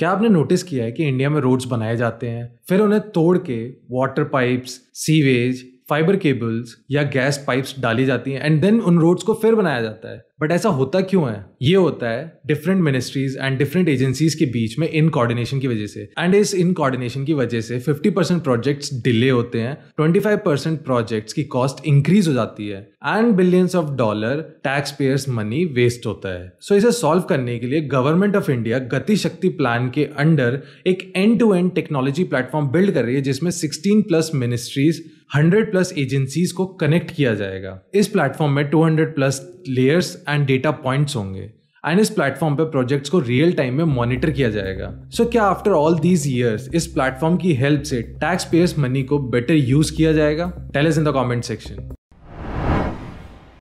क्या आपने नोटिस किया है कि इंडिया में रोड्स बनाए जाते हैं फिर उन्हें तोड़ के water pipes sewage fibre cables या गैस पाइप्स डाली जाती हैं एंड देन उन रोड्स को फिर बनाया जाता है बट ऐसा होता क्यों है ये होता है different ministries and different agencies के बीच में इन कोऑर्डिनेशन की वजह से एंड इस इन कोऑर्डिनेशन की वजह से 50 परसेंट प्रोजेक्ट्स डिले होते हैं 25 परसेंट प्रोजेक्ट्स की कॉस्ट इंक्रीज हो जाती है and billions of dollar tax payers money waste होता है सो so, इसे सॉल्व करने के लिए गवर्नमेंट ऑफ इंडिया गति शक्ति प्लान के अंडर एक end to end technology platform build कर रही है जिसमें sixteen plus ministries hundred plus agencies को कनेक्ट किया जाएगा इस प्लेटफॉर्म में two hundred plus layers and data points होंगे एंड इस प्लेटफॉर्म पे प्रोजेक्ट्स को रियल टाइम में मॉनिटर किया जाएगा सो so, क्या आफ्टर ऑल दीज ईयर्स इस प्लेटफॉर्म की हेल्प से टैक्स पेयर्स मनी को बेटर यूज किया जाएगा tell us in the comment section